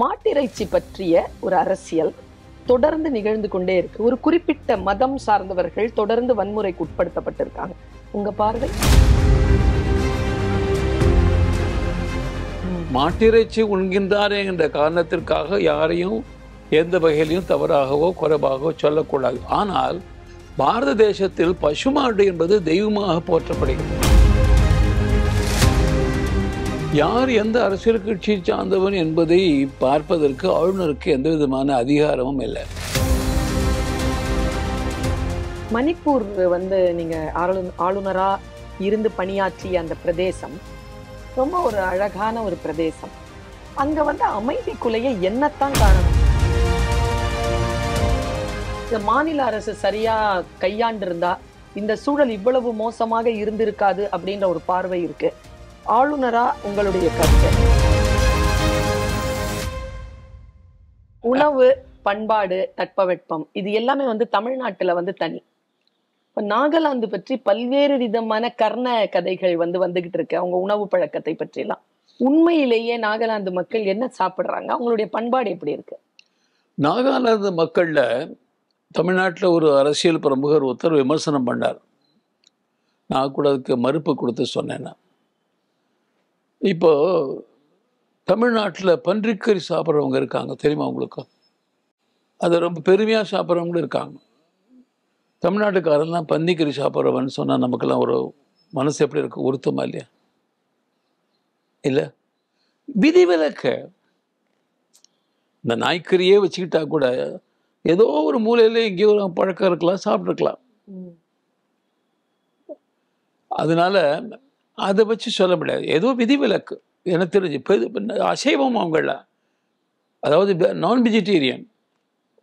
மாட்டிறைச்சி பற்றிய ஒரு அரசியல் தொடர்ந்து நிகழ்ந்து கொண்டே இருக்கு ஒரு குறிப்பிட்ட மதம் சார்ந்தவர்கள் தொடர்ந்து வன்முறைக்கு உட்படுத்தப்பட்டிருக்காங்க உங்க பார்வை மாட்டிறைச்சி உண்கின்றாரே என்ற காரணத்திற்காக யாரையும் எந்த வகையிலையும் தவறாகவோ குறைவாகவோ சொல்லக்கூடாது ஆனால் பாரத தேசத்தில் பசுமாடு என்பது தெய்வமாக போற்றப்படுகிறது யார் எந்த அரசியல் கட்சி சார்ந்தவன் என்பதை பார்ப்பதற்கு ஆளுநருக்கு எந்த விதமான அதிகாரமும் இல்லை மணிப்பூர் வந்து நீங்க ஆளுநரா இருந்து பணியாற்றிய அந்த பிரதேசம் ரொம்ப ஒரு அழகான ஒரு பிரதேசம் அங்க வந்து குலைய என்னத்தான் காரணம் இந்த மாநில அரசு சரியா கையாண்டிருந்தா இந்த சூழல் இவ்வளவு மோசமாக இருந்திருக்காது அப்படின்ற ஒரு பார்வை இருக்கு ஆளுநரா உங்களுடைய கருத்து உணவு பண்பாடு தட்பவெட்பம் இது எல்லாமே வந்து தமிழ்நாட்டுல வந்து தனி இப்போ நாகாலாந்து பற்றி பல்வேறு விதமான கர்ண கதைகள் வந்து வந்துகிட்டு இருக்கு அவங்க உணவு பழக்கத்தை பற்றிலாம் உண்மையிலேயே நாகாலாந்து மக்கள் என்ன சாப்பிட்றாங்க அவங்களுடைய பண்பாடு எப்படி இருக்கு நாகாலாந்து மக்களில் தமிழ்நாட்டில் ஒரு அரசியல் பிரமுகர் ஒருத்தர் விமர்சனம் பண்ணார் நான் கூட அதுக்கு மறுப்பு கொடுத்து சொன்னேன் இப்போ தமிழ்நாட்டில் பன்றிக்கறி சாப்பிட்றவங்க இருக்காங்க தெரியுமா உங்களுக்கு அது ரொம்ப பெருமையாக சாப்பிட்றவங்களும் இருக்காங்க தமிழ்நாட்டுக்காரெல்லாம் பன்னிக்கறி சாப்பிட்றவன்னு சொன்னால் நமக்கெல்லாம் ஒரு மனசு எப்படி இருக்கும் உருத்தமா இல்லையா இல்லை விதிவிலக்க இந்த நாய்க்கறியே வச்சுக்கிட்டா கூட ஏதோ ஒரு மூலையில் எங்கேயோ பழக்கம் இருக்கலாம் சாப்பிட்ருக்கலாம் அதனால அதை வச்சு சொல்ல முடியாது ஏதோ விதிவிலக்கு எனக்கு தெரிஞ்சு அசைவம் அவங்கள அதாவது நான் வெஜிடேரியன்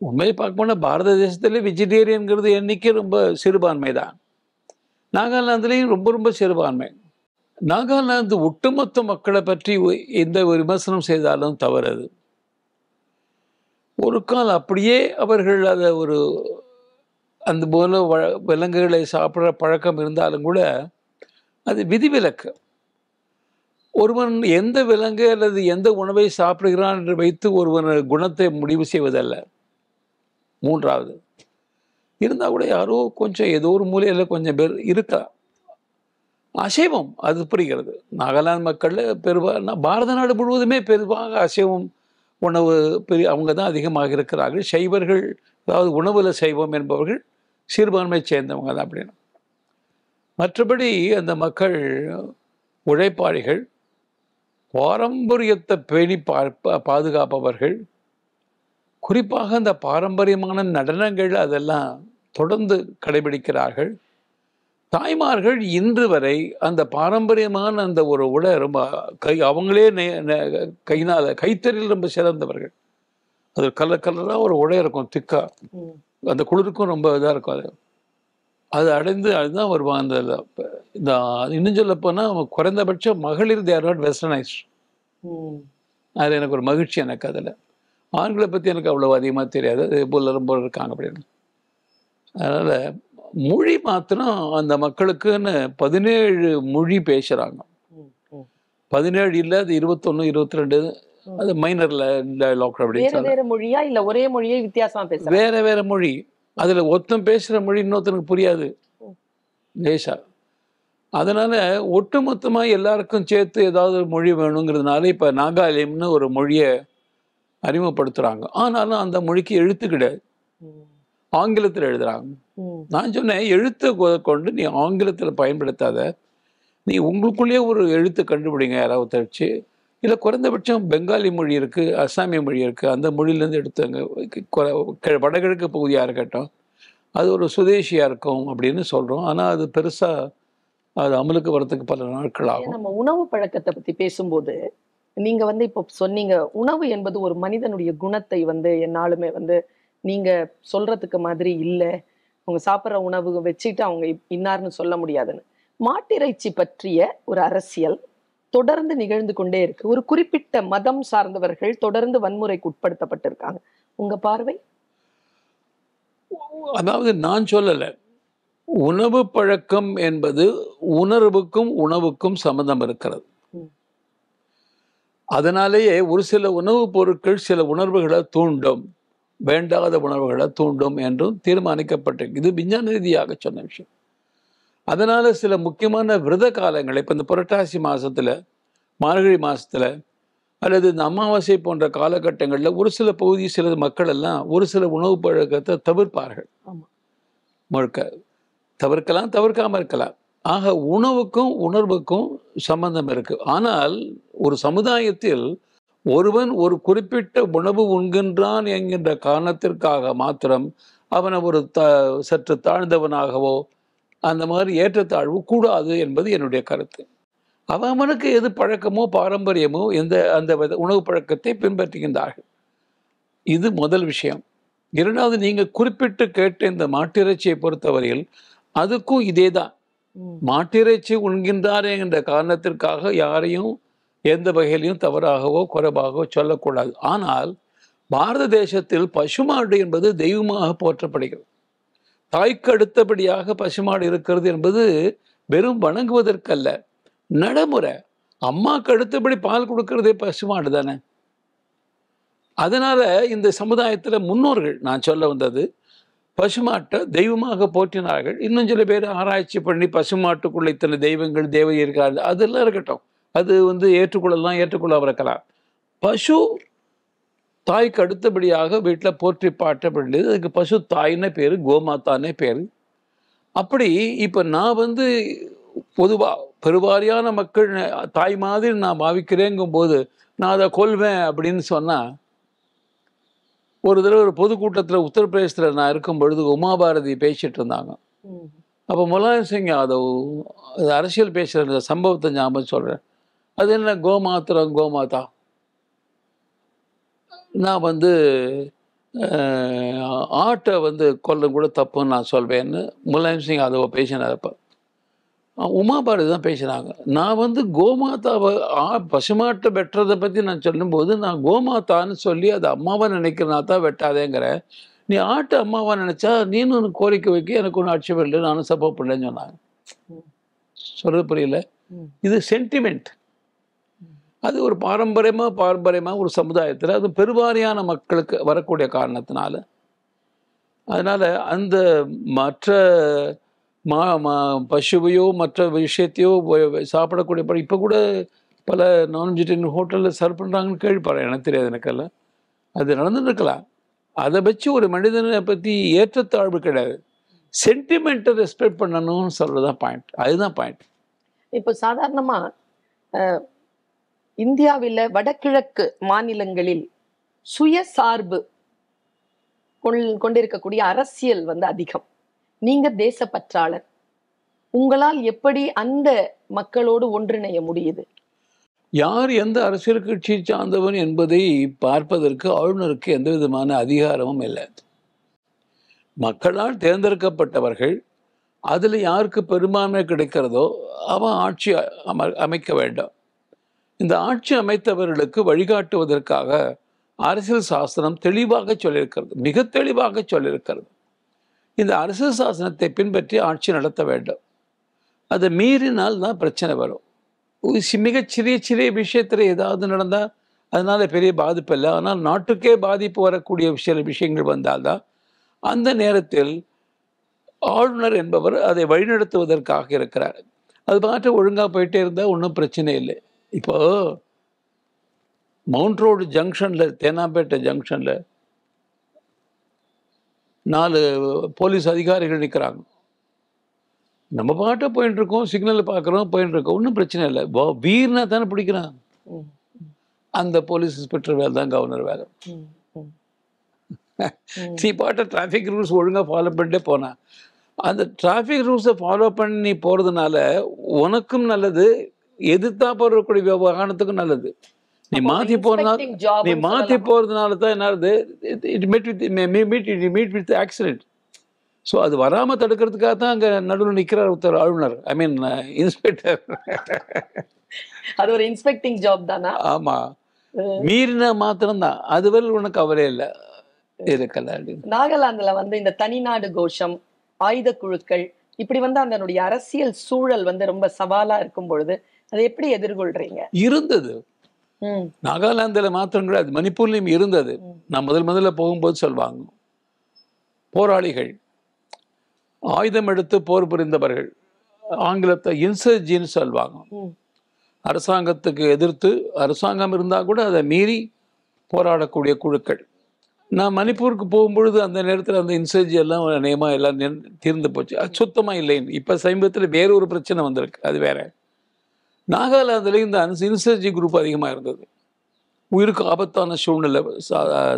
உண்மையை பார்க்க போனால் பாரத தேசத்தில் வெஜிடேரியன்கிறது எண்ணிக்கை ரொம்ப சிறுபான்மை தான் நாகாலாந்துலேயும் ரொம்ப ரொம்ப சிறுபான்மை நாகாலாந்து ஒட்டுமொத்த மக்களை பற்றி எந்த ஒரு விமர்சனம் செய்தாலும் தவறது ஒரு கால் அப்படியே அவர்கள் அதை ஒரு அந்த போல விலங்குகளை சாப்பிட்ற பழக்கம் இருந்தாலும் கூட அது விதிவிலக்கு ஒருவன் எந்த விலங்கு அல்லது எந்த உணவை சாப்பிடுகிறான் என்று வைத்து ஒருவன் குணத்தை முடிவு செய்வதல்ல மூன்றாவது இருந்தால் கூட யாரோ கொஞ்சம் ஏதோ ஒரு மூலையில் கொஞ்சம் பேர் இருக்கா அசைவம் அது புரிகிறது நாகாலாந்து மக்களில் பெருவாக பாரத நாடு முழுவதுமே பெருவாக அசைவம் உணவு பெரிய அவங்க தான் அதிகமாக இருக்கிறார்கள் சைவர்கள் அதாவது உணவில் சைவம் என்பவர்கள் சிறுபான்மையை சேர்ந்தவங்க தான் அப்படின்னு மற்றபடி அந்த மக்கள் உழைப்பாளிகள் பாரம்பரியத்தை பேணி பா பாதுகாப்பவர்கள் குறிப்பாக அந்த பாரம்பரியமான நடனங்கள் அதெல்லாம் தொடர்ந்து கடைபிடிக்கிறார்கள் தாய்மார்கள் இன்று வரை அந்த பாரம்பரியமான அந்த ஒரு உடை ரொம்ப கை அவங்களே கைனால கைத்தறியில் ரொம்ப சிறந்தவர்கள் அது கலர் கலராக ஒரு உடை இருக்கும் திக்கா அந்த குளிருக்கும் ரொம்ப இதாக இருக்கும் அது அது அடைந்து அதுதான் வருவான் அந்த இந்த இன்னும் சொல்ல போனால் அவன் குறைந்தபட்சம் மகளிர் தேர் நாட் வெஸ்டர்னைஸ் அது எனக்கு ஒரு மகிழ்ச்சி எனக்கு அதில் ஆண்களை பற்றி எனக்கு அவ்வளோ அதிகமாக தெரியாது அது போல் ரொம்ப இருக்காங்க அப்படின்னு அதனால் மொழி மாத்திரம் அந்த மக்களுக்குன்னு பதினேழு மொழி பேசுகிறாங்க பதினேழு இல்லை அது இருபத்தொன்று இருபத்தி ரெண்டு அது மைனரில் இல்லை லாக்டவுன் அப்படின்னு வேற மொழியா இல்லை ஒரே மொழியே வித்தியாசமாக பேச வேற வேற மொழி அதில் ஒத்தம் பேசுகிற மொழி இன்னொருத்தனுக்கு புரியாது லேசா அதனால் ஒட்டுமொத்தமாக எல்லாருக்கும் சேர்த்து ஏதாவது ஒரு மொழி வேணுங்கிறதுனால இப்போ நாகாலயம்னு ஒரு மொழியை அறிமுகப்படுத்துகிறாங்க ஆனாலும் அந்த மொழிக்கு எழுத்து கிடையாது ஆங்கிலத்தில் எழுதுகிறாங்க நான் சொன்னேன் எழுத்தை கொண்டு நீ ஆங்கிலத்தில் பயன்படுத்தாத நீ உங்களுக்குள்ளேயே ஒரு எழுத்து கண்டுபிடிங்க யாராவது தெரிச்சு இதில் குறைந்தபட்சம் பெங்காலி மொழி இருக்குது அசாமிய மொழி இருக்குது அந்த மொழியிலேருந்து எடுத்தாங்க வடகிழக்கு பகுதியாக இருக்கட்டும் அது ஒரு சுதேசியாக இருக்கும் அப்படின்னு சொல்கிறோம் ஆனால் அது பெருசாக அது அமலுக்கு வரத்துக்கு பல நாட்கள் ஆகும் நம்ம உணவு பழக்கத்தை பற்றி பேசும்போது நீங்கள் வந்து இப்போ சொன்னீங்க உணவு என்பது ஒரு மனிதனுடைய குணத்தை வந்து என்னாலுமே வந்து நீங்கள் சொல்கிறதுக்கு மாதிரி இல்லை அவங்க சாப்பிட்ற உணவு வச்சுட்டு அவங்க இன்னார்னு சொல்ல முடியாதுன்னு மாட்டிறைச்சி பற்றிய ஒரு அரசியல் தொடர்ந்து நிகழ்ந்து கொண்டே இருக்கு ஒரு குறிப்பிட்ட மதம் சார்ந்தவர்கள் தொடர்ந்து வன்முறைக்கு உட்படுத்தப்பட்டிருக்காங்க உங்க பார்வை அதாவது நான் சொல்லலை உணவு பழக்கம் என்பது உணர்வுக்கும் உணவுக்கும் சம்மந்தம் இருக்கிறது அதனாலேயே ஒரு சில உணவுப் பொருட்கள் சில உணர்வுகளை தூண்டும் வேண்டாத உணர்வுகளை தூண்டும் என்றும் தீர்மானிக்கப்பட்டிருக்கு இது விஞ்ஞான ரீதியாக சொன்ன விஷயம் அதனால் சில முக்கியமான விரத காலங்களை இப்போ இந்த புரட்டாசி மாதத்தில் மார்கழி மாதத்தில் அல்லது இந்த அமாவாசை போன்ற காலகட்டங்களில் ஒரு சில பகுதி சில மக்கள் எல்லாம் ஒரு சில உணவு பழக்கத்தை தவிர்ப்பார்கள் முழுக்க தவிர்க்கலாம் தவிர்க்காமல் இருக்கலாம் ஆக உணவுக்கும் உணர்வுக்கும் சம்பந்தம் இருக்குது ஆனால் ஒரு சமுதாயத்தில் ஒருவன் ஒரு குறிப்பிட்ட உணவு உண்கின்றான் என்கின்ற காரணத்திற்காக மாத்திரம் அவனை ஒரு த சற்று தாழ்ந்தவனாகவோ அந்த மாதிரி ஏற்றத்தாழ்வு கூடாது என்பது என்னுடைய கருத்து அவனுக்கு எது பழக்கமோ பாரம்பரியமோ எந்த அந்த உணவு பழக்கத்தை பின்பற்றுகின்றார்கள் இது முதல் விஷயம் இரண்டாவது நீங்கள் குறிப்பிட்டு கேட்ட இந்த மாட்டிறைச்சியை பொறுத்தவரையில் அதுக்கும் இதே தான் மாட்டிறைச்சி உண்கின்றாரே என்ற காரணத்திற்காக யாரையும் எந்த வகையிலையும் தவறாகவோ குறைவாகவோ சொல்லக்கூடாது ஆனால் பாரத தேசத்தில் பசுமாடு என்பது தெய்வமாக போற்றப்படுகிறது தாய்க்கு அடுத்தபடியாக பசுமாடு இருக்கிறது என்பது வெறும் வணங்குவதற்கல்ல நடைமுறை அம்மாவுக்கு அடுத்தபடி பால் கொடுக்கறதே பசுமாடு தானே அதனால இந்த சமுதாயத்தில் முன்னோர்கள் நான் சொல்ல வந்தது பசுமாட்டை தெய்வமாக போற்றினார்கள் இன்னும் சில பேர் ஆராய்ச்சி பண்ணி பசுமாட்டுக்குள்ள இத்தனை தெய்வங்கள் தேவை இருக்காது அதெல்லாம் இருக்கட்டும் அது வந்து ஏற்றுக்கொள்ளலாம் ஏற்றுக்கொள்ள இருக்கலாம் பசு தாய்க்கு அடுத்தபடியாக வீட்டில் போற்றி பாட்ட வேண்டியது அதுக்கு பசு தாய்னே பேர் கோமாத்தானே பேர் அப்படி இப்போ நான் வந்து பொதுவாக பெருவாரியான மக்கள் தாய் மாதிரி நான் பாவிக்கிறேங்கும் போது நான் அதை கொள்வேன் அப்படின்னு சொன்னால் ஒரு தடவை ஒரு பொதுக்கூட்டத்தில் உத்தரப்பிரதேசத்தில் நான் இருக்கும் பொழுது உமாபாரதி பேசிகிட்டு இருந்தாங்க அப்போ முலாயம் சிங் யாதவ் அரசியல் பேசுகிற சம்பவத்தை ஞாபகம் சொல்கிறேன் அது என்ன கோமாத்திரம் கோமாத்தா நான் வந்து ஆட்டை வந்து கொல்லும் கூட தப்புன்னு நான் சொல்வேன்னு முலாயம் சிங் அதை பேசினார் அப்போ உமாபாரதி தான் பேசுகிறாங்க நான் வந்து கோமாதாவை பசுமாட்டை வெட்டுறதை பற்றி நான் சொல்லும்போது நான் கோமாதான்னு சொல்லி அது அம்மாவாக நினைக்கிறனா தான் வெட்டாதேங்கிறேன் நீ ஆட்டை அம்மாவாக நினச்சா நீனும் ஒன்று கோரிக்கை வைக்க எனக்கு ஒன்று ஆட்சேபம் நானும் சப்போர்ட் பண்ணலன்னு சொன்னாங்க சொல்கிறது புரியல இது சென்டிமெண்ட் அது ஒரு பாரம்பரியமாக பாரம்பரியமாக ஒரு சமுதாயத்தில் அது பெருவாரியான மக்களுக்கு வரக்கூடிய காரணத்தினால அதனால் அந்த மற்ற மா பசுவையோ மற்ற விஷயத்தையோ சாப்பிடக்கூடிய படம் இப்போ கூட பல நான் வெஜிடேரியன் ஹோட்டலில் சர்வ் பண்ணுறாங்கன்னு கேள்விப்படுறேன் எனக்கு தெரியாது எனக்கெல்லாம் அது நடந்துருக்கலாம் அதை வச்சு ஒரு மனிதனை பற்றி ஏற்றத்தாழ்வு கிடையாது சென்டிமெண்ட்டை ரெஸ்பெக்ட் பண்ணணும்னு சொல்கிறது தான் பாயிண்ட் அதுதான் பாயிண்ட் இப்போ சாதாரணமாக இந்தியாவில் வடகிழக்கு மாநிலங்களில் சுயசார்பு கொண்டிருக்கக்கூடிய அரசியல் வந்து அதிகம் நீங்க தேசப்பற்றாளர் உங்களால் எப்படி அந்த மக்களோடு ஒன்றிணைய முடியுது யார் எந்த அரசியல் கட்சி சார்ந்தவன் என்பதை பார்ப்பதற்கு ஆளுநருக்கு எந்த விதமான அதிகாரமும் இல்லை மக்களால் தேர்ந்தெடுக்கப்பட்டவர்கள் அதில் யாருக்கு பெரும்பான்மை கிடைக்கிறதோ அவன் ஆட்சி அமைக்க வேண்டும் இந்த ஆட்சி அமைத்தவர்களுக்கு வழிகாட்டுவதற்காக அரசியல் சாசனம் தெளிவாக சொல்லியிருக்கிறது மிக தெளிவாக சொல்லியிருக்கிறது இந்த அரசியல் சாசனத்தை பின்பற்றி ஆட்சி நடத்த வேண்டும் அதை மீறினால் தான் பிரச்சனை வரும் மிக சிறிய சிறிய விஷயத்தில் ஏதாவது நடந்தால் அதனால் பெரிய பாதிப்பு இல்லை ஆனால் நாட்டுக்கே பாதிப்பு வரக்கூடிய சில விஷயங்கள் வந்தால்தான் அந்த நேரத்தில் ஆளுநர் என்பவர் அதை வழிநடத்துவதற்காக இருக்கிறார் அது பார்த்து ஒழுங்காக போயிட்டே இருந்தால் ஒன்றும் பிரச்சனை இல்லை இப்போ மவுண்ட் ரோடு ஜங்ஷனில் தேனாம்பேட்டை ஜங்ஷனில் நாலு போலீஸ் அதிகாரிகள் நிற்கிறாங்க நம்ம பாட்டை போயின்னு இருக்கோம் பார்க்குறோம் போயின்னு இருக்கோம் ஒன்றும் பிரச்சனை இல்லை வீர்னா தானே பிடிக்கிறான் அந்த போலீஸ் இன்ஸ்பெக்டர் வேலை தான் கவர்னர் வேலை நீ பாட்டை டிராஃபிக் ரூல்ஸ் ஒழுங்காக ஃபாலோ பண்ணிட்டே போனான் அந்த டிராஃபிக் ரூல்ஸை ஃபாலோ பண்ணி போகிறதுனால உனக்கும் நல்லது எதிர்த்தா இருக்கக்கூடிய விவகாரத்துக்கும் நல்லது நீ மாத்தி போறதுனால நீ மாத்தி போறதுனால தான் என்னது it meet with accident so அது வராமல் தடுக்கிறதுக்காக தான் அங்கே நடுவில் நிற்கிறார் ஒருத்தர் ஆளுநர் ஐ மீன் இன்ஸ்பெக்டர் அது ஒரு இன்ஸ்பெக்டிங் ஜாப் தானா ஆமாம் மீறின மாத்திரம்தான் அதுவரை உனக்கு அவரே இல்லை இருக்கல நாகாலாந்தில் வந்து இந்த தனிநாடு கோஷம் ஆயுத குழுக்கள் இப்படி வந்து அதனுடைய அரசியல் சூழல் வந்து ரொம்ப சவாலாக இருக்கும் பொழுது அதை எப்படி எதிர்கொள்றீங்க இருந்தது நாகாலாந்துல மாத்திரம் கிடையாது மணிப்பூர்லயும் இருந்தது நான் முதல் முதல்ல போகும்போது சொல்வாங்க போராளிகள் ஆயுதம் எடுத்து போர் புரிந்தவர்கள் ஆங்கிலத்தை இன்சர்ஜின்னு சொல்வாங்க அரசாங்கத்துக்கு எதிர்த்து அரசாங்கம் இருந்தால் கூட அதை மீறி போராடக்கூடிய குழுக்கள் நான் மணிப்பூருக்கு போகும்பொழுது அந்த நேரத்தில் அந்த இன்சர்ஜி எல்லாம் நியமாக எல்லாம் தீர்ந்து போச்சு அது சுத்தமாக இல்லைன்னு இப்போ சமீபத்தில் வேற ஒரு பிரச்சனை வந்திருக்கு அது வேற நாகாலாந்தில் இந்த அன்சின்சர்ஜி குரூப் அதிகமாக இருந்தது உயிருக்கு ஆபத்தான சூழ்நிலை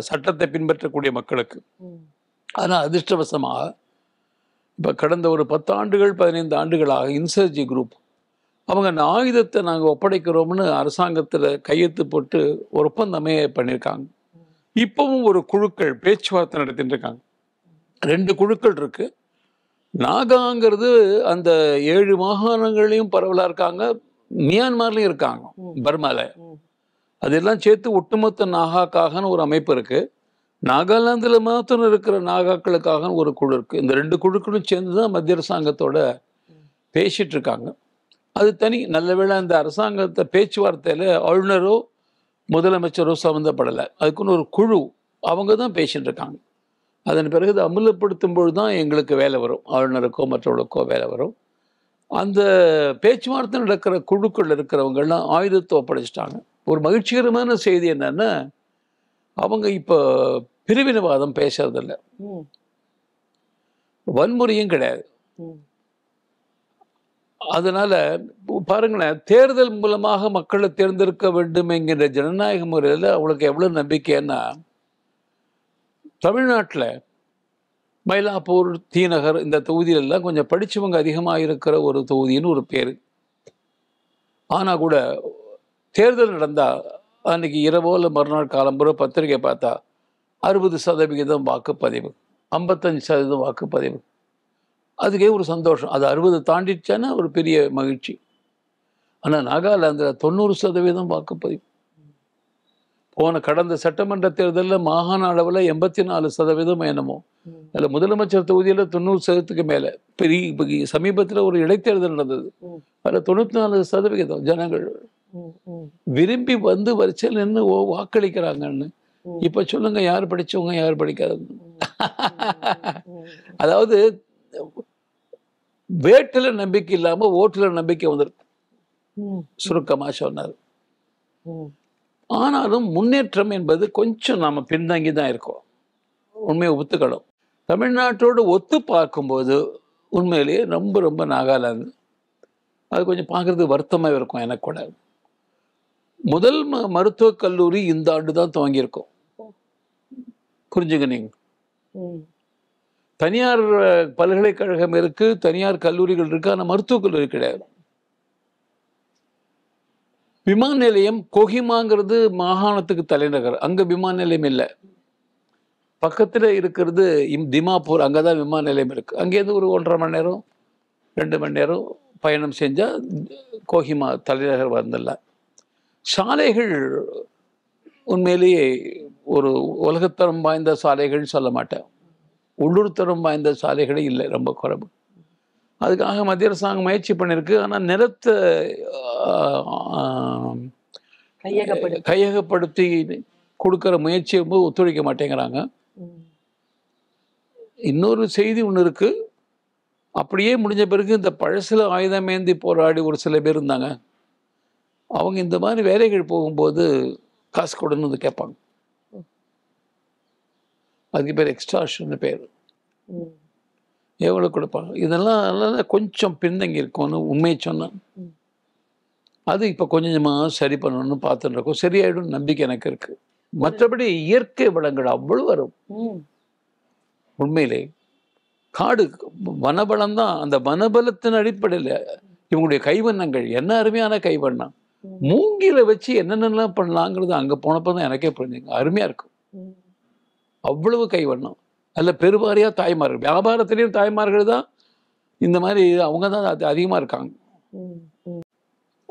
சட்டத்தை பின்பற்றக்கூடிய மக்களுக்கு ஆனால் அதிர்ஷ்டவசமாக இப்போ கடந்த ஒரு பத்தாண்டுகள் பதினைந்து ஆண்டுகளாக இன்சர்ஜி குரூப் அவங்க அந்த ஆயுதத்தை நாங்கள் ஒப்படைக்கிறோம்னு அரசாங்கத்தில் கையெழுத்து போட்டு ஒரு ஒப்பந்தமே பண்ணியிருக்காங்க இப்போவும் ஒரு குழுக்கள் பேச்சுவார்த்தை நடத்திட்டு இருக்காங்க ரெண்டு குழுக்கள் இருக்குது நாகாங்கிறது அந்த ஏழு மாகாணங்களையும் பரவலாக இருக்காங்க மியான்மர்லயும் இருக்காங்க பர்மால அதெல்லாம் சேர்த்து ஒட்டுமொத்த நாகாக்காகன்னு ஒரு அமைப்பு இருக்கு நாகாலாந்துல மாத்திரம் இருக்கிற நாகாக்களுக்காக ஒரு குழு இருக்கு இந்த ரெண்டு குழுக்களும் சேர்ந்து தான் மத்திய அரசாங்கத்தோட பேசிட்டு இருக்காங்க அது தனி நல்ல வேளை அந்த அரசாங்கத்தை பேச்சுவார்த்தையில ஆளுநரோ முதலமைச்சரோ சம்மந்தப்படலை அதுக்குன்னு ஒரு குழு அவங்க தான் பேசிட்டு இருக்காங்க அதன் பிறகு அதை அமுலப்படுத்தும் பொழுது தான் எங்களுக்கு வேலை வரும் ஆளுநருக்கோ மற்றவர்களுக்கோ வேலை வரும் அந்த பேச்சுவார்த்தை நடக்கிற குழுக்கள் இருக்கிறவங்கெல்லாம் ஆயுதத்தை ஒப்படைச்சிட்டாங்க ஒரு மகிழ்ச்சிகரமான செய்தி என்னென்னா அவங்க இப்போ பிரிவினவாதம் பேசுறதில்ல வன்முறையும் கிடையாது அதனால பாருங்களேன் தேர்தல் மூலமாக மக்களை தேர்ந்தெடுக்க வேண்டும் என்கின்ற ஜனநாயக முறையில் அவளுக்கு எவ்வளோ நம்பிக்கைன்னா தமிழ்நாட்டில் மயிலாப்பூர் தீநகர் இந்த தொகுதியிலெல்லாம் கொஞ்சம் படித்தவங்க அதிகமாக இருக்கிற ஒரு தொகுதின்னு ஒரு பேர் ஆனால் கூட தேர்தல் நடந்தால் அன்றைக்கி இரவோ இல்லை மறுநாள் காலம்புற பத்திரிகை பார்த்தா அறுபது சதவிகிதம் வாக்குப்பதிவு ஐம்பத்தஞ்சு சதவீதம் வாக்குப்பதிவு அதுக்கே ஒரு சந்தோஷம் அது அறுபது தாண்டிச்சானே ஒரு பெரிய மகிழ்ச்சி ஆனால் நாகாலாந்தில் தொண்ணூறு சதவீதம் வாக்குப்பதிவு போன கடந்த சட்டமன்ற தேர்தலில் மாகாண அளவில் எண்பத்தி நாலு சதவீதம் என்னமோ அதில் முதலமைச்சர் தொகுதியில் தொண்ணூறு சதவீதத்துக்கு மேலே பெரிய இப்போ சமீபத்தில் ஒரு இடைத்தேர்தல் நடந்தது அதில் தொண்ணூற்றி நாலு சதவிகிதம் ஜனங்கள் விரும்பி வந்து வரிசையில் நின்று வாக்களிக்கிறாங்கன்னு இப்போ சொல்லுங்க யார் படித்தவங்க யார் படிக்காதவங்க அதாவது வேட்டில் நம்பிக்கை இல்லாமல் ஓட்டில் நம்பிக்கை வந்திருக்கு சுருக்கமாக சொன்னார் ஆனாலும் முன்னேற்றம் என்பது கொஞ்சம் நாம் பின்தங்கி தான் இருக்கோம் உண்மையை ஒத்துக்கணும் தமிழ்நாட்டோடு ஒத்து பார்க்கும்போது உண்மையிலேயே ரொம்ப ரொம்ப நாகாலாந்து அது கொஞ்சம் பார்க்குறது வருத்தமாக இருக்கும் எனக்கு கூட முதல் ம மருத்துவக் கல்லூரி இந்த ஆண்டு தான் துவங்கியிருக்கோம் புரிஞ்சுங்க நீங்கள் தனியார் பல்கலைக்கழகம் இருக்குது தனியார் கல்லூரிகள் இருக்குது ஆனால் மருத்துவக் கல்லூரி கிடையாது விமான நிலையம் கொஹிமாங்கிறது மாகாணத்துக்கு தலைநகர் அங்கே விமான நிலையம் இல்லை பக்கத்தில் இருக்கிறது இம் திமாப்பூர் அங்கே தான் விமான நிலையம் இருக்குது அங்கேருந்து ஒரு ஒன்றரை மணி நேரம் ரெண்டு மணி நேரம் பயணம் செஞ்சால் கோஹிமா தலைநகர் வந்துடலாம் சாலைகள் உண்மையிலேயே ஒரு உலகத்தரம் வாய்ந்த சாலைகள்னு சொல்ல மாட்டேன் உள்ளூர் தரம் வாய்ந்த சாலைகளே இல்லை ரொம்ப குறைவு அதுக்காக மத்திய அரசாங்கம் முயற்சி பண்ணியிருக்கு ஆனால் நிலத்தை கையகப்படுத்தி கொடுக்குற முயற்சியும் ஒத்துழைக்க மாட்டேங்கிறாங்க இன்னொரு செய்தி ஒன்று இருக்குது அப்படியே முடிஞ்ச பிறகு இந்த பழசில் ஆயுதம் ஏந்தி போராடி ஒரு சில பேர் இருந்தாங்க அவங்க இந்த மாதிரி வேலைகள் போகும்போது காசு கொடுன்னு வந்து கேட்பாங்க அதுக்கு பேர் எக்ஸ்ட்ராஷன் பேர் எவ்வளோ கொடுப்பாங்க இதெல்லாம் கொஞ்சம் பின்தங்கி இருக்கும்னு உண்மையை சொன்னேன் அது இப்போ கொஞ்சம் கொஞ்சமாக சரி பண்ணணும்னு பார்த்துட்டு இருக்கோம் சரியாயிடும் நம்பிக்கை எனக்கு இருக்குது மற்றபடி இயற்கை வளங்கள் அவ்வளோ வரும் உண்மையிலே காடு வனபலம் தான் அந்த வனபலத்தின் அடிப்படையில் இவங்களுடைய கைவண்ணங்கள் என்ன அருமையான கைவண்ணம் மூங்கில வச்சு என்னென்னலாம் பண்ணலாங்கிறது அங்கே போனப்போ தான் எனக்கே புரிஞ்சுங்க அருமையாக இருக்கும் அவ்வளவு கைவண்ணம் அதில் பெருவாரியாக தாய்மார்கள் வியாபாரத்துலேயும் தாய்மார்கள் தான் இந்த மாதிரி அவங்க தான் அது அதிகமாக இருக்காங்க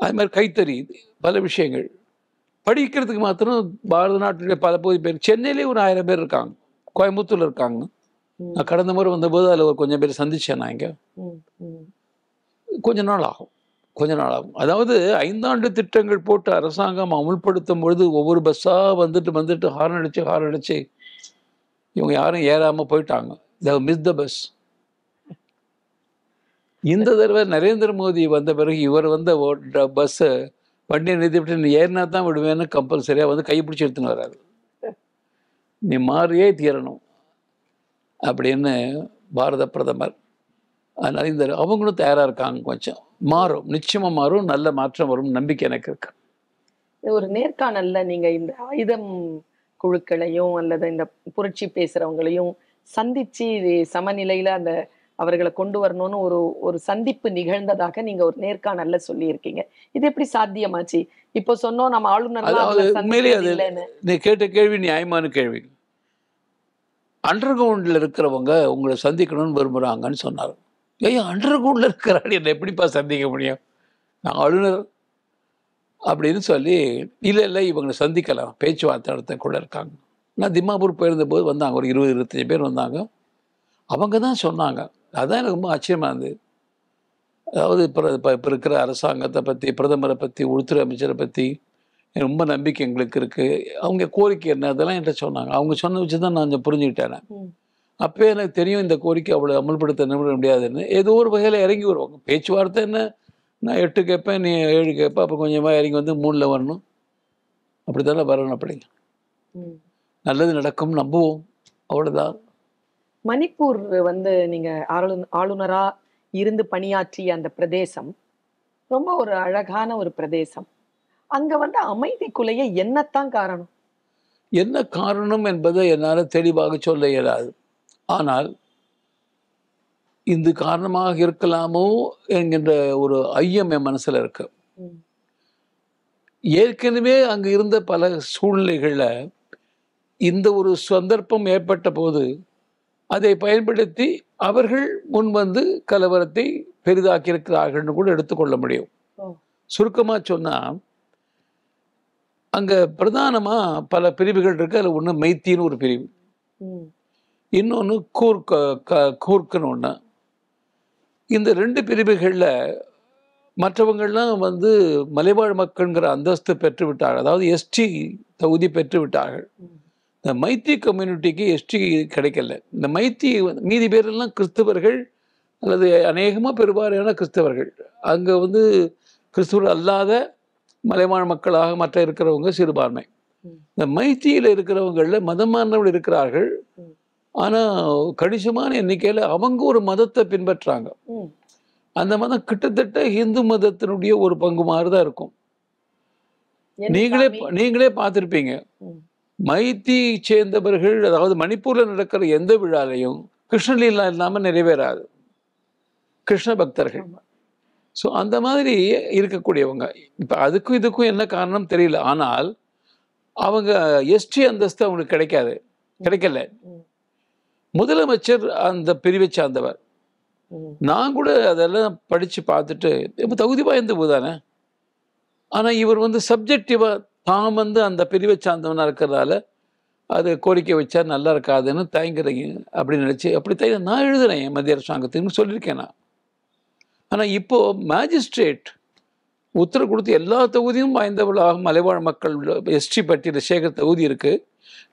அது மாதிரி கைத்தறி பல விஷயங்கள் படிக்கிறதுக்கு மாத்திரம் பாரத நாட்டுடைய பல பகுதி பேர் சென்னையிலேயே ஒரு ஆயிரம் பேர் இருக்காங்க கோயம்புத்தூர்ல இருக்காங்க நான் கடந்த முறை வந்தபோது அதில் கொஞ்சம் பேர் சந்திச்சேன் நான் இங்கே கொஞ்ச நாள் ஆகும் கொஞ்ச நாள் ஆகும் அதாவது ஐந்தாண்டு திட்டங்கள் போட்டு அரசாங்கம் அமுல்படுத்தும் பொழுது ஒவ்வொரு பஸ்ஸாக வந்துட்டு வந்துட்டு ஹார்ன் அடித்து ஹார்ன் அடித்து இவங்க யாரும் ஏறாமல் போயிட்டாங்க த மிஸ் த பஸ் இந்த தடவை நரேந்திர மோடி வந்த பிறகு இவர் வந்த பஸ்ஸை வண்டியை நிறுத்திவிட்டு நீ ஏறினா தான் விடுவேன்னு கம்பல்சரியாக வந்து கைப்பிடிச்சி எடுத்துன்னு வராது நீ மாறியே தீரணும் அப்படின்னு பாரத பிரதமர் அதனால் அவங்களும் தயாராக இருக்காங்க கொஞ்சம் மாறும் நிச்சயமாக மாறும் நல்ல மாற்றம் வரும் நம்பிக்கை எனக்கு இருக்கு ஒரு நேர்காணல்ல நீங்க இந்த ஆயுதம் குழுக்களையும் அல்லது இந்த புரட்சி பேசுறவங்களையும் சந்திச்சு சமநிலையில அந்த அவர்களை கொண்டு வரணும்னு ஒரு ஒரு சந்திப்பு நிகழ்ந்ததாக நீங்க ஒரு நேர்காணல்ல சொல்லியிருக்கீங்க இது எப்படி சாத்தியமாச்சு இப்போ சொன்னோம் நம்ம ஆளுநர் கேட்ட கேள்வி நியாயமான கேள்வி அண்டர் இருக்கிறவங்க உங்களை சந்திக்கணும்னு விரும்புகிறாங்கன்னு சொன்னார் ஏன் அண்டர் இருக்கிறாரு என்னை எப்படிப்பா சந்திக்க முடியும் நான் ஆளுநர் அப்படின்னு சொல்லி இல்லை இல்லை இவங்களை சந்திக்கலாம் பேச்சுவார்த்தை நடத்தக்குள்ளே இருக்காங்க நான் திம்மாபூர் போயிருந்தபோது வந்தாங்க ஒரு இருபது இருபத்தஞ்சி பேர் வந்தாங்க அவங்க தான் சொன்னாங்க அதுதான் எனக்கு ரொம்ப ஆச்சரியமாக இருந்தது அதாவது இப்போ இப்போ இருக்கிற அரசாங்கத்தை பற்றி பிரதமரை பற்றி உள்துறை அமைச்சரை பற்றி ரொம்ப நம்பிக்கை எங்களுக்கு இருக்குது அவங்க கோரிக்கை என்ன அதெல்லாம் என்கிட்ட சொன்னாங்க அவங்க சொன்ன வச்சு தான் நான் புரிஞ்சுக்கிட்டேன் அப்போயே எனக்கு தெரியும் இந்த கோரிக்கை அவ்வளோ அமல்படுத்த நிமிட முடியாதுன்னு ஏதோ ஒரு வகையில் இறங்கி வருவாங்க பேச்சுவார்த்தை என்ன நான் எட்டு கேட்பேன் நீ ஏழு கேட்பேன் அப்புறம் கொஞ்சமாக இறங்கி வந்து மூணில் வரணும் அப்படி தானே வரணும் அப்படிங்க நல்லது நடக்கும் நம்புவோம் அவ்வளோதான் மணிப்பூர் வந்து நீங்கள் ஆளு ஆளுநராக இருந்து பணியாற்றிய அந்த பிரதேசம் ரொம்ப ஒரு அழகான ஒரு பிரதேசம் அங்க வந்து அமைதி குலைய என்னத்தான் காரணம் என்ன காரணம் என்பதை என்னால் தெளிவாக சொல்ல இயலாது ஆனால் இது காரணமாக இருக்கலாமோ என்கின்ற ஒரு ஐயம் என் மனசுல இருக்கு ஏற்கனவே அங்கு இருந்த பல சூழ்நிலைகளில் இந்த ஒரு சந்தர்ப்பம் ஏற்பட்ட போது அதை பயன்படுத்தி அவர்கள் முன் வந்து கலவரத்தை பெரிதாக்கியிருக்கிறார்கள்னு கூட எடுத்துக்கொள்ள முடியும் சுருக்கமாக சொன்னால் அங்கே பிரதானமாக பல பிரிவுகள் இருக்குது அதில் ஒன்று மைத்தின்னு ஒரு பிரிவு இன்னொன்று கூர்க்க க கூர்க்குன்னு ஒன்று இந்த ரெண்டு பிரிவுகளில் மற்றவங்கள்லாம் வந்து மலைவாழ் மக்கள்ங்கிற அந்தஸ்து பெற்று விட்டார்கள் அதாவது எஸ்டி தகுதி பெற்று விட்டார்கள் இந்த மைத்தி கம்யூனிட்டிக்கு எஸ்டி கிடைக்கல இந்த மைத்தி மீதி பேரெல்லாம் கிறிஸ்தவர்கள் அல்லது அநேகமாக பெரும்பாலான கிறிஸ்தவர்கள் அங்கே வந்து கிறிஸ்துவர் அல்லாத மலைவாழ் மக்களாக மற்ற இருக்கிறவங்க சிறுபான்மை இந்த மைத்தியில் இருக்கிறவங்களில் மதமானவர்கள் இருக்கிறார்கள் ஆனால் கணிசமான எண்ணிக்கையில் அவங்க ஒரு மதத்தை பின்பற்றாங்க அந்த மதம் கிட்டத்தட்ட இந்து மதத்தினுடைய ஒரு பங்கு மாதிரிதான் இருக்கும் நீங்களே நீங்களே பார்த்துருப்பீங்க மைத்தி சேர்ந்தவர்கள் அதாவது மணிப்பூரில் நடக்கிற எந்த விழாலையும் கிருஷ்ணலீலா இல்லாமல் நிறைவேறாது கிருஷ்ண பக்தர்கள் ஸோ அந்த மாதிரி இருக்கக்கூடியவங்க இப்போ அதுக்கும் இதுக்கும் என்ன காரணம் தெரியல ஆனால் அவங்க எஸ்டி அந்தஸ்து அவங்களுக்கு கிடைக்காது கிடைக்கல முதலமைச்சர் அந்த பிரிவை சார்ந்தவர் நான் கூட அதெல்லாம் படித்து பார்த்துட்டு இப்போ தகுதி வாய்ந்த போதானே ஆனால் இவர் வந்து சப்ஜெக்டிவாக தான் வந்து அந்த பிரிவை சார்ந்தவனாக இருக்கிறதால அது கோரிக்கை வச்சா நல்லா இருக்காதுன்னு தயங்குறீங்க அப்படின்னு நினச்சி அப்படி தயங்க நான் எழுதுறேன் மத்திய அரசாங்கத்துக்குன்னு சொல்லியிருக்கேன் நான் ஆனால் இப்போது மேஜிஸ்ட்ரேட் உத்தரவு கொடுத்து எல்லா தொகுதியும் வாய்ந்தவர்களாக மலைவாழ் மக்கள் எஸ்டி பட்டியல சேகர் தொகுதி இருக்குது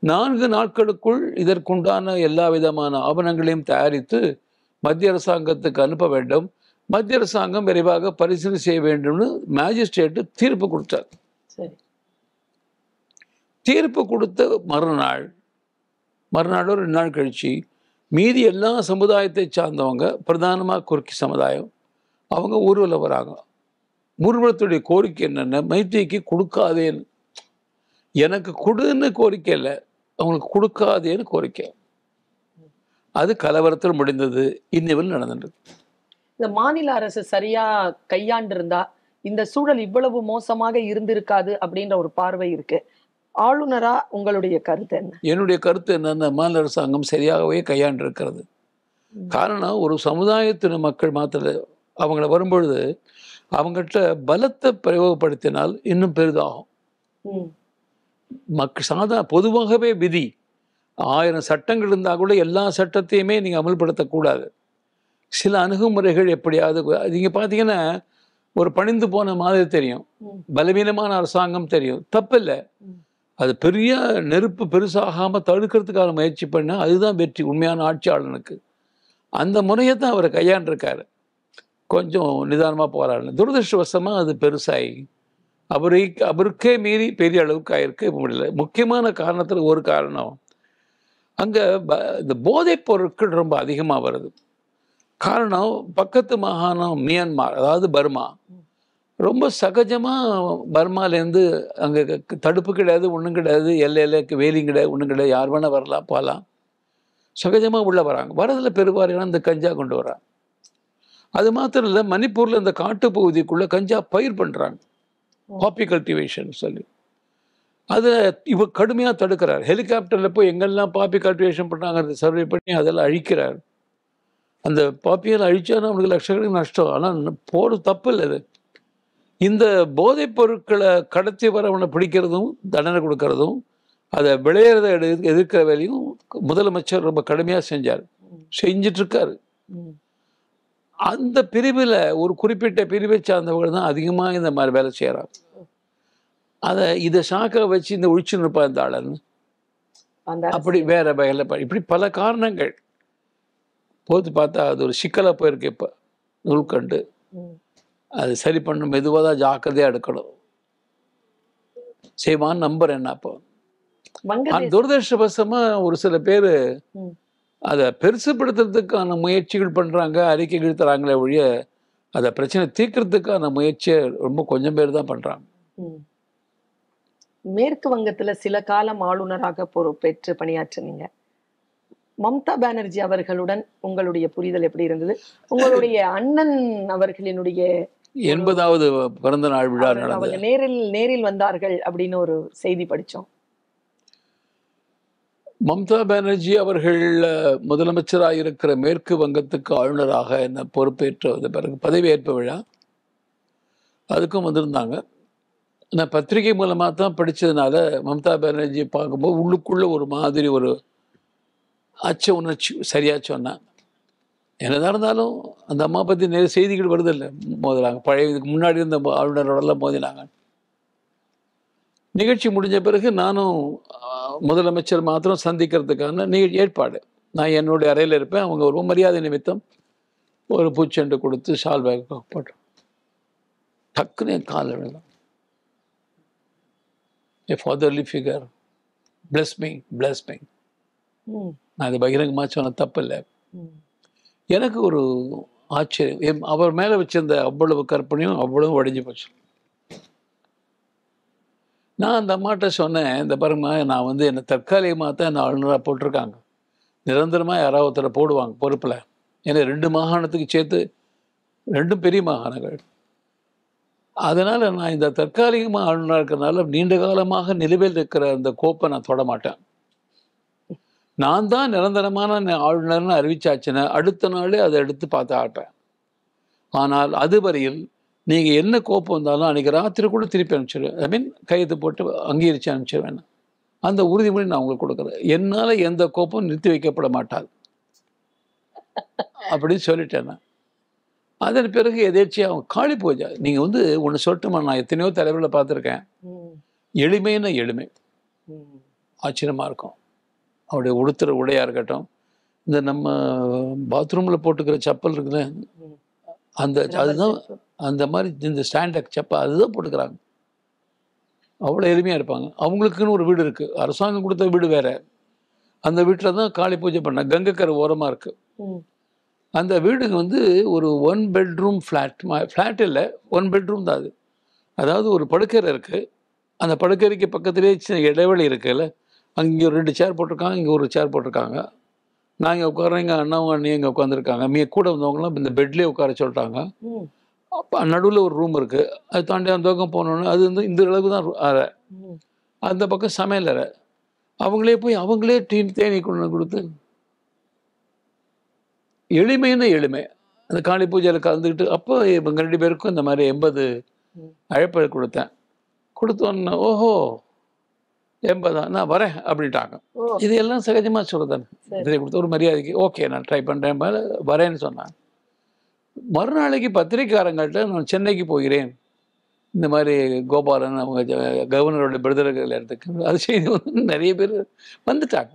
நான்கு நாட்களுக்குள் இதற்குண்டான எல்லா விதமான ஆவணங்களையும் தயாரித்து மத்திய அரசாங்கத்துக்கு அனுப்ப வேண்டும் மத்திய அரசாங்கம் விரைவாக பரிசீலனை செய்ய வேண்டும்னு மேஜிஸ்ட்ரேட்டு தீர்ப்பு கொடுத்தார் தீர்ப்பு கொடுத்த மறுநாள் மறுநாள் ரெண்டு நாள் கழித்து மீதி எல்லா சமுதாயத்தை சார்ந்தவங்க பிரதானமாக குறுக்கி சமுதாயம் அவங்க ஊர்வலம் வராங்க ஊர்வலத்துடைய கோரிக்கை என்னென்ன மைத்திரிக்கு கொடுக்காதேன்னு எனக்கு கொடுன்னு கோரிக்கை இல்லை அவங்களுக்கு கொடுக்காதேன்னு கோரிக்கை அது கலவரத்தில் முடிந்தது இன்னிவில் நடந்துட்டு இந்த மாநில அரசு சரியா கையாண்டிருந்தா இந்த சூழல் இவ்வளவு மோசமாக இருந்திருக்காது அப்படின்ற ஒரு பார்வை இருக்கு ஆளுநரா உங்களுடைய கருத்து என்ன என்னுடைய கருத்து என்னன்னா மாநில அரசாங்கம் சரியாகவே கையாண்டிருக்கிறது காரணம் ஒரு சமுதாயத்தின் மக்கள் மாத்திர அவங்கள வரும்பொழுது அவங்ககிட்ட பலத்தை பிரயோகப்படுத்தினால் இன்னும் பெரிதாகும் மக் சாதா பொதுவாகவே விதி ஆயிரம் சட்டங்கள் இருந்தால் கூட எல்லா சட்டத்தையுமே நீங்கள் அமல்படுத்தக்கூடாது சில அணுகுமுறைகள் எப்படியாவது நீங்கள் பார்த்தீங்கன்னா ஒரு பணிந்து போன மாதிரி தெரியும் பலவீனமான அரசாங்கம் தெரியும் தப்பில்லை அது பெரிய நெருப்பு பெருசாகாமல் தடுக்கிறதுக்கான முயற்சி பண்ணால் அதுதான் வெற்றி உண்மையான ஆட்சியாளனுக்கு அந்த முறையை தான் அவர் கையாண்டிருக்காரு கொஞ்சம் நிதானமாக போகிறாள் துரதிருஷ்டவசமாக அது பெருசாகி அவரை அவருக்கே மீறி பெரிய அளவுக்கு ஆயிருக்க முடியல முக்கியமான காரணத்தில் ஒரு காரணம் அங்கே இந்த போதைப் பொருட்கள் ரொம்ப அதிகமாக வருது காரணம் பக்கத்து மாகாணம் மியான்மார் அதாவது பர்மா ரொம்ப சகஜமாக பர்மாலேருந்து அங்கே தடுப்பு கிடையாது ஒன்றும் கிடையாது எல்லையில வேலியும் கிடையாது ஒன்றும் கிடையாது யார் வேணால் வரலாம் போகலாம் சகஜமாக உள்ளே வராங்க வரதில் பெருவாரியான இந்த கஞ்சா கொண்டு வராங்க அது மாத்திரம் இல்லை மணிப்பூரில் இந்த காட்டு பகுதிக்குள்ளே கஞ்சா பயிர் பண்ணுறாங்க காப்பி கல்டிவேஷன் சொல்லி அதை இவர் கடுமையாக தடுக்கிறார் ஹெலிகாப்டரில் போய் எங்கெல்லாம் பாப்பி கல்டிவேஷன் பண்ணாங்கிறத சர்வே பண்ணி அதெல்லாம் அழிக்கிறார் அந்த பாப்பியெல்லாம் அழித்தாலும் அவனுக்கு லட்சக்கணக்கு நஷ்டம் ஆனால் போகிறது தப்பு இல்லை அது இந்த போதைப் பொருட்களை கடத்தி வரவனை பிடிக்கிறதும் தண்டனை கொடுக்கறதும் அதை விளையிறத எதிர்க்கிற வேலையும் முதலமைச்சர் ரொம்ப கடுமையாக செஞ்சார் செஞ்சிட்ருக்காரு அந்த பிரிவில் ஒரு குறிப்பிட்ட பிரிவை சார்ந்தவர்கள் தான் அதிகமாக இந்த மாதிரி வேலை செய்கிறாங்க அதை இதை ஷாக்கை வச்சு இந்த ஒழிச்சு நிற்பான் இந்த ஆளுன்னு அப்படி வேற வகையில் இப்படி பல காரணங்கள் போது பார்த்தா அது ஒரு சிக்கலை போயிருக்கு இப்போ கண்டு அது சரி பண்ணணும் மெதுவாக தான் ஜாக்கிரதையாக எடுக்கணும் செய்வான்னு நம்புறேன் அப்போ துரதிருஷ்டவசமாக ஒரு சில பேர் அதை பெருசுப்படுத்துறதுக்கான முயற்சிகள் பண்ணுறாங்க அறிக்கை தராங்களே ஒழிய அதை பிரச்சனை தீர்க்கறதுக்கான முயற்சியை ரொம்ப கொஞ்சம் பேர் தான் பண்ணுறாங்க மேற்கு வங்கத்துல சில காலம் ஆளுநராக பொறுப்பேற்று பணியாற்றினீங்க மம்தா பானர்ஜி அவர்களுடன் உங்களுடைய புரிதல் எப்படி இருந்தது உங்களுடைய அண்ணன் அவர்களினுடைய எண்பதாவது பிறந்த நாள் விழா நேரில் நேரில் வந்தார்கள் அப்படின்னு ஒரு செய்தி படித்தோம் மம்தா பானர்ஜி அவர்கள் முதலமைச்சராக இருக்கிற மேற்கு வங்கத்துக்கு ஆளுநராக என்ன பொறுப்பேற்ற பிறகு பதவியேற்பு விழா அதுக்கும் வந்திருந்தாங்க நான் பத்திரிகை மூலமாக தான் படித்ததுனால மம்தா பானர்ஜியை பார்க்கும்போது உள்ளுக்குள்ளே ஒரு மாதிரி ஒரு அச்ச உணர்ச்சி சரியாக சொன்னேன் என்னதான் இருந்தாலும் அந்த அம்மா பற்றி நிறைய செய்திகள் வருதில்லை மோதினாங்க பழைய இதுக்கு முன்னாடி இருந்த ஆளுநரோடலாம் மோதினாங்க நிகழ்ச்சி முடிஞ்ச பிறகு நானும் முதலமைச்சர் மாத்திரம் சந்திக்கிறதுக்கான நீ ஏற்பாடு நான் என்னுடைய அறையில் இருப்பேன் அவங்க ரொம்ப மரியாதை நிமித்தம் ஒரு பூச்செண்டு கொடுத்து ஷால் பேக் போட்டோம் டக்குன்னு என் கால் விழுந்தோம் a fatherly figure bless me bless me நான் இது பகிரங்கமாக சொன்ன தப்பு இல்லை எனக்கு ஒரு ஆச்சரியம் அவர் மேலே வச்சிருந்த அவ்வளவு கற்பனையும் அவ்வளவு உடஞ்சி போச்சு நான் அந்த அம்மாட்ட சொன்னேன் இந்த பாருங்கம்மா நான் வந்து என்னை தற்காலிகமாக தான் என்ன ஆளுநராக போட்டிருக்காங்க நிரந்தரமாக யாராவது ஒருத்தரை போடுவாங்க பொறுப்பில் ஏன்னா ரெண்டு மாகாணத்துக்கு சேர்த்து ரெண்டும் பெரிய மாகாணங்கள் அதனால் நான் இந்த தற்காலிகமாக ஆளுநராக இருக்கிறதுனால நீண்ட காலமாக நிலுவையில் இருக்கிற அந்த கோப்பை நான் தொட மாட்டேன் நான் தான் நிரந்தரமான ஆளுநர்னு அறிவிச்சாச்சுன்னா அடுத்த நாளே அதை எடுத்து பார்த்து ஆட்டேன் ஆனால் அதுவரையில் நீங்கள் என்ன கோப்பம் வந்தாலும் அன்றைக்கி ராத்திரி கூட திருப்பி அனுப்பிச்சிடுவேன் ஐ மீன் கையத்து போட்டு அங்கீகரித்து அனுப்பிச்சிடுவேன் அந்த உறுதிமொழி நான் உங்களுக்கு கொடுக்குறேன் என்னால் எந்த கோப்பம் நிறுத்தி வைக்கப்பட மாட்டாது அப்படின்னு சொல்லிட்டேன் நான் அதன் பிறகு எதேச்சியாக அவங்க காளி பூஜா நீங்கள் வந்து ஒன்று சொல்லட்டுமா நான் எத்தனையோ தலைவர்களை பார்த்துருக்கேன் எளிமைன்னா எளிமை ஆச்சரியமாக இருக்கும் அவருடைய உடுத்துற உடையாக இருக்கட்டும் இந்த நம்ம பாத்ரூமில் போட்டுக்கிற செப்பல் இருக்குல்ல அந்த அதுதான் அந்த மாதிரி இந்த ஸ்டாண்டக் செப்பா அதுதான் போட்டுக்கிறாங்க அவ்வளோ எளிமையாக இருப்பாங்க அவங்களுக்குன்னு ஒரு வீடு இருக்குது அரசாங்கம் கொடுத்த வீடு வேறு அந்த வீட்டில் தான் காளி பூஜை பண்ண கங்கைக்கரை ஓரமாக இருக்குது அந்த வீடுங்க வந்து ஒரு ஒன் பெட்ரூம் ஃப்ளாட் ஃப்ளாட் இல்லை ஒன் பெட்ரூம் தான் அது அதாவது ஒரு படுக்கரை இருக்குது அந்த படுக்கரைக்கு பக்கத்துலேயே சின்ன இடைவெளி இருக்குல்ல அங்கே ஒரு ரெண்டு சேர் போட்டிருக்காங்க இங்கே ஒரு சேர் போட்டிருக்காங்க நான் இங்கே எங்கள் அண்ணாவும் அண்ணியும் இங்கே உட்காந்துருக்காங்க மீ கூட வந்தவங்களாம் இந்த பெட்லேயே உட்கார சொல்லிட்டாங்க அப்போ நடுவில் ஒரு ரூம் இருக்குது அது தாண்டி அந்த பக்கம் போனோன்னு அது வந்து இந்த அளவுக்கு தான் அறை அந்த பக்கம் சமையல் அறை அவங்களே போய் அவங்களே டீ தேனி கொண்டு கொடுத்து எளிமைன்னு எளிமை அந்த காளி பூஜையில் கலந்துக்கிட்டு அப்போ இவங்க ரெண்டு பேருக்கும் இந்த மாதிரி எண்பது அழைப்பை கொடுத்தேன் கொடுத்தோன்னா ஓஹோ எண்பதா நான் வரேன் அப்படின்ட்டாங்க இது எல்லாம் சகஜமாக சொல்லுதானே கொடுத்த ஒரு மரியாதைக்கு ஓகே நான் ட்ரை பண்ணுறேன் வரேன்னு சொன்னாங்க மறுநாளைக்கு பத்திரிக்காரங்கள்ட்ட நான் சென்னைக்கு போகிறேன் இந்த மாதிரி கோபாலன் அவங்க கவர்னரோட பிரதர்கள் இடத்துக்கு அது செய்தி வந்து நிறைய பேர் வந்துட்டாங்க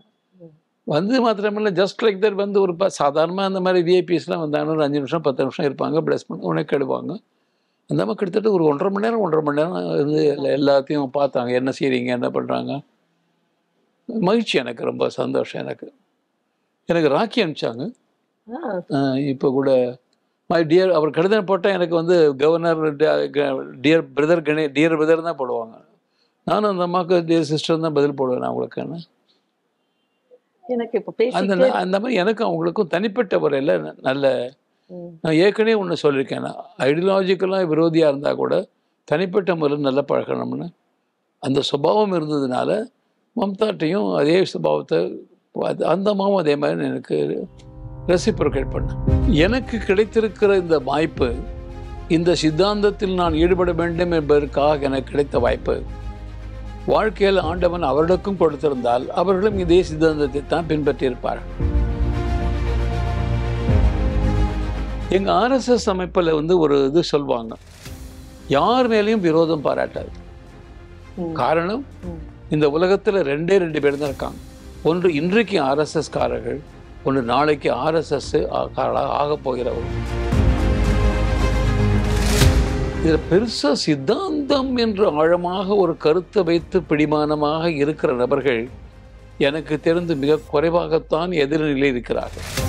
வந்து மாத்திரமில்ல ஜஸ்ட் லைக் தர் வந்து ஒரு ப சாதாரணமாக அந்த மாதிரி விஐபிஸ்லாம் வந்தாங்கன்னா ஒரு அஞ்சு நிமிஷம் பத்து நிமிஷம் இருப்பாங்க ப்ளஸ் பண்ணி உடனே கெடுவாங்க அந்த மாதிரி கிட்டத்தட்ட ஒரு ஒன்றரை மணி நேரம் ஒன்றரை மணி நேரம் வந்து எல்லாத்தையும் பார்த்தாங்க என்ன செய்கிறீங்க என்ன பண்ணுறாங்க மகிழ்ச்சி எனக்கு ரொம்ப சந்தோஷம் எனக்கு எனக்கு ராக்கி அனுப்பிச்சாங்க இப்போ கூட மை டியர் அவர் கடிதம் போட்டால் எனக்கு வந்து கவர்னர் டியர் பிரதர் கணே டியர் பிரதர் தான் போடுவாங்க நானும் அந்த அம்மாவுக்கு டியர் சிஸ்டர் தான் பதில் போடுவேன் நான் எனக்கு அந்த அந்த மாதிரி எனக்கும் அவங்களுக்கும் தனிப்பட்ட முறையில் நல்ல நான் ஏற்கனவே ஒன்று சொல்லியிருக்கேன் நான் ஐடியாலஜிக்கெல்லாம் விரோதியாக இருந்தால் கூட தனிப்பட்ட முறையில் நல்ல பழகணும்னு அந்த சுபாவம் இருந்ததுனால மம்தாட்டையும் அதே சுபாவத்தை அந்த அம்மாவும் அதே மாதிரி எனக்கு ரெசிப்ரோகேட் பண்ணு எனக்கு கிடைத்திருக்கிற இந்த வாய்ப்பு இந்த சித்தாந்தத்தில் நான் ஈடுபட வேண்டும் என்பதற்காக எனக்கு கிடைத்த வாய்ப்பு வாழ்க்கையில் ஆண்டவன் அவர்களுக்கும் கொடுத்திருந்தால் அவர்களும் இதே சித்தாந்தத்தை தான் பின்பற்றியிருப்பார் எங்கள் ஆர்எஸ்எஸ் அமைப்பில் வந்து ஒரு இது சொல்வாங்க யார் மேலேயும் விரோதம் பாராட்டாது காரணம் இந்த உலகத்தில் ரெண்டே ரெண்டு பேர் தான் இருக்காங்க ஒன்று இன்றைக்கு ஆர்எஸ்எஸ்காரர்கள் ஒன்று நாளைக்கு ஆர்எஸ்எஸ் ஆக போகிறவர் இதில் பெருசாக சித்தாந்தம் என்று ஆழமாக ஒரு கருத்தை வைத்து பிடிமானமாக இருக்கிற நபர்கள் எனக்கு தெரிந்து மிக குறைவாகத்தான் எதிர்நிலை இருக்கிறார்கள்